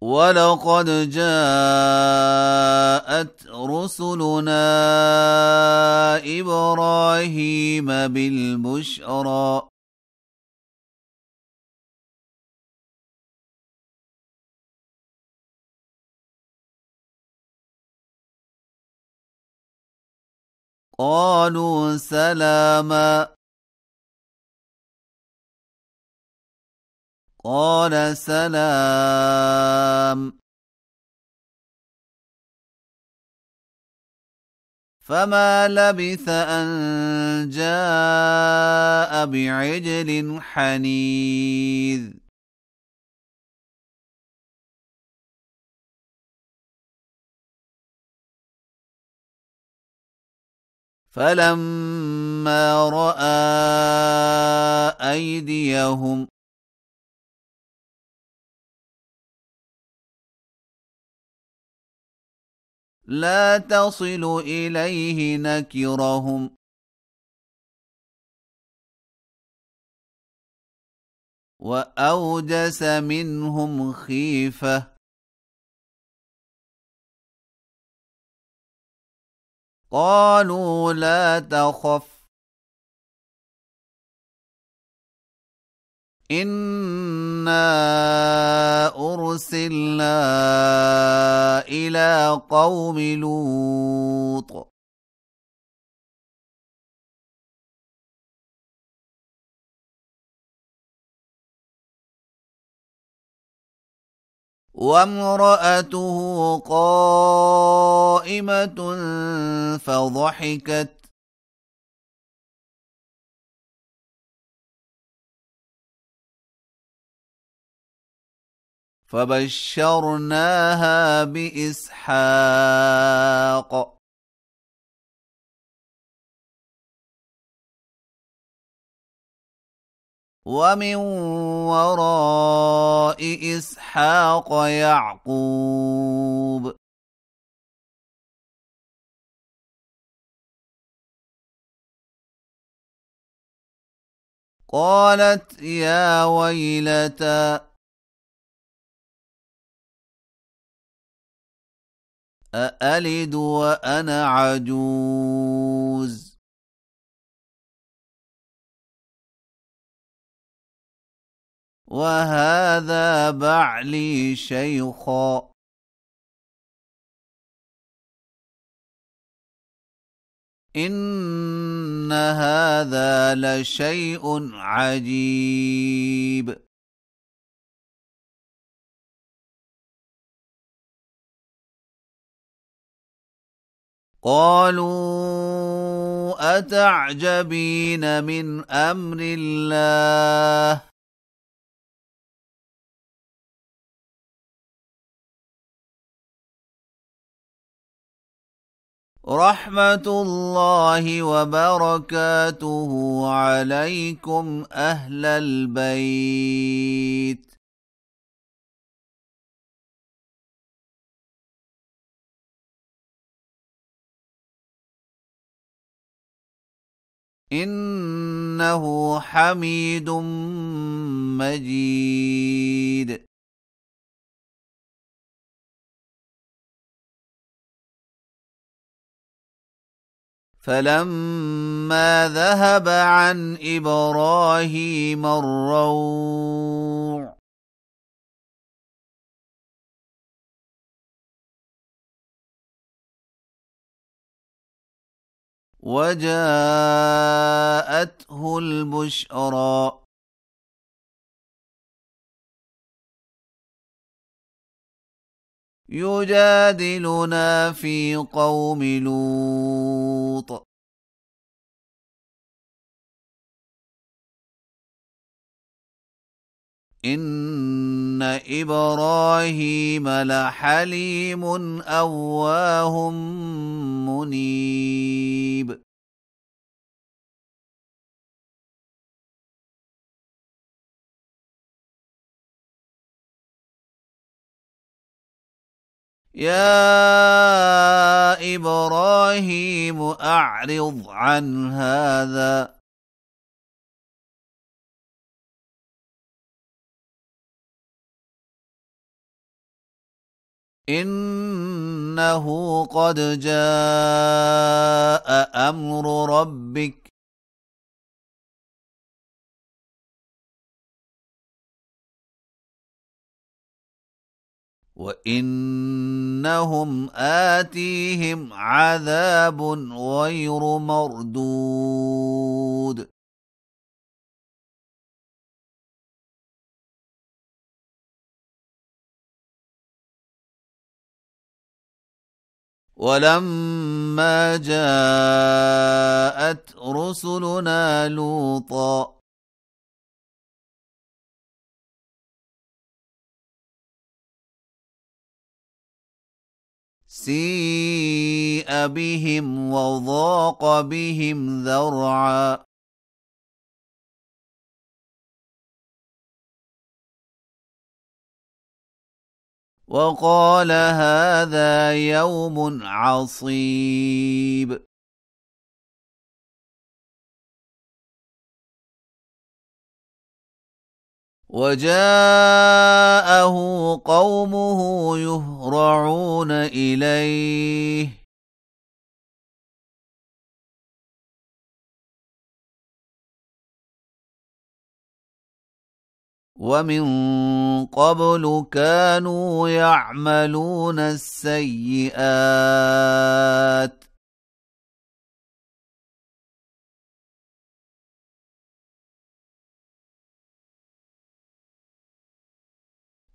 ولقد جاءت رسلنا ابراهيم بالبشرى قالوا سلاما قال سلام فما لبث ان جاء بعجل حنيذ فلما راى ايديهم لا تصل اليه نكرهم واوجس منهم خيفه قالوا لا تخف انا ارسلنا الى قوم لوط وامراته قائمه فضحكت فبشرناها باسحاق ومن وراء اسحاق يعقوب قالت يا ويلتى أألد وأنا عجوز وهذا بعلي شيخا إن هذا لشيء عجيب قالوا أتعجبين من أمر الله رحمة الله وبركاته عليكم أهل البيت إنه حميد مجيد فلما ذهب عن إبراهيم الروع وجاءته البشرى يجادلنا في قوم لوط إن إن إبراهيم لحليم أواه منيب يا إبراهيم أعرض عن هذا إنه قد جاء أمر ربك وإنهم آتيهم عذاب غير مردود ولما جاءت رسلنا لوطا سيء بهم وضاق بهم ذرعا وقال هذا يوم عصيب وجاءه قومه يهرعون إليه ومن قبل كانوا يعملون السيئات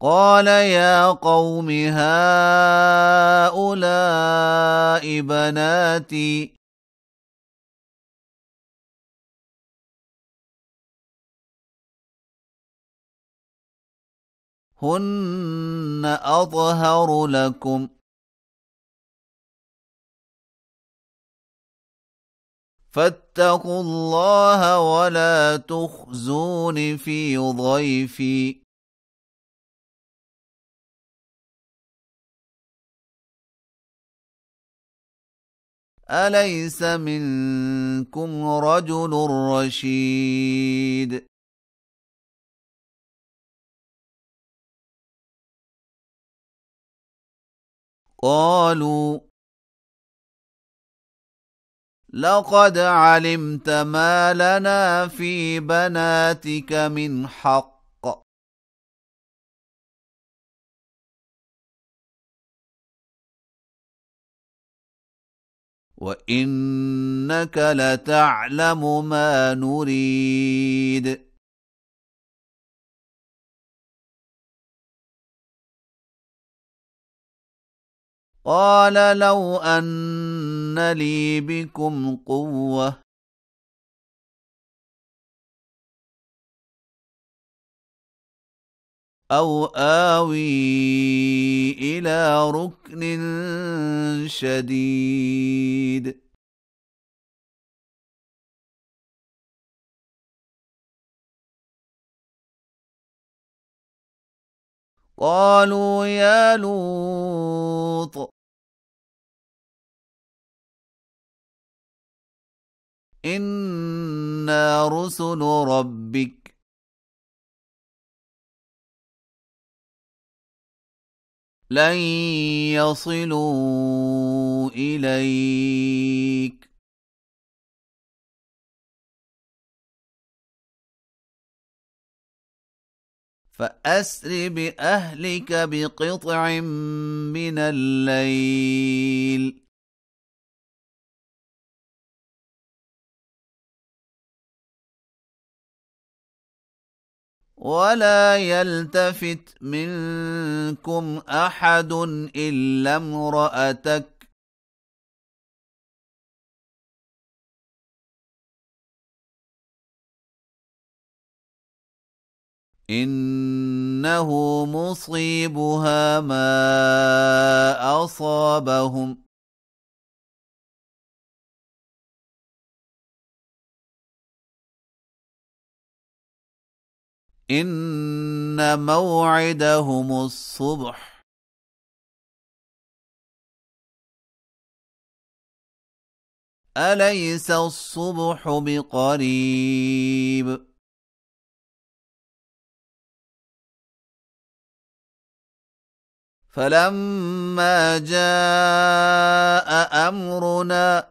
قال يا قوم هؤلاء بناتي هن أظهر لكم فاتقوا الله ولا تخزون في ضيفي أليس منكم رجل رشيد قالوا لقد علمت ما لنا في بناتك من حق وانك لتعلم ما نريد قال لو أن لي بكم قوة أو آوي إلى ركن شديد قالوا يا لوط إنا رسل ربك لن يصلوا إليك فأسر بأهلك بقطع من الليل ولا يلتفت منكم أحد إلا امرأتك إنه مصيبها ما أصابهم إن موعدهم الصبح أليس الصبح بقريب ؟ فلما جاء أمرنا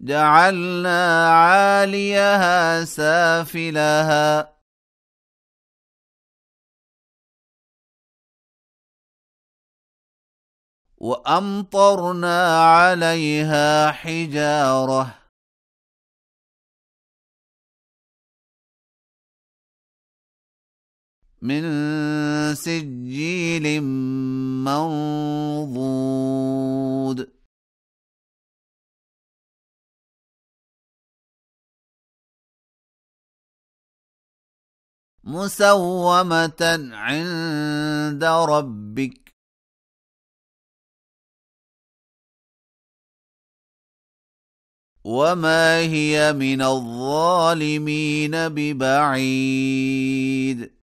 جعلنا عاليها سافلها وأمطرنا عليها حجارةً من سجيل منضود مسومة عند ربك وما هي من الظالمين ببعيد